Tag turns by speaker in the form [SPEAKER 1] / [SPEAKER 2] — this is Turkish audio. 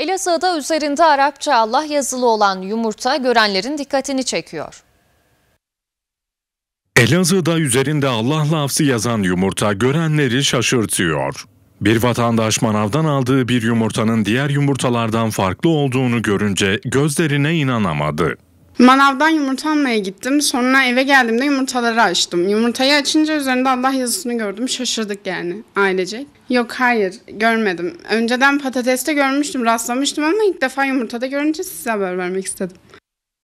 [SPEAKER 1] Elazığ'da üzerinde Arapça Allah yazılı olan yumurta görenlerin dikkatini çekiyor.
[SPEAKER 2] Elazığ'da üzerinde Allah lafzı yazan yumurta görenleri şaşırtıyor. Bir vatandaş manavdan aldığı bir yumurtanın diğer yumurtalardan farklı olduğunu görünce gözlerine inanamadı.
[SPEAKER 3] Manavdan yumurta almaya gittim. Sonra eve geldiğimde yumurtaları açtım. Yumurtayı açınca üzerinde Allah yazısını gördüm. Şaşırdık yani ailecek. Yok hayır görmedim. Önceden patateste görmüştüm rastlamıştım ama ilk defa yumurtada görünce size haber vermek istedim.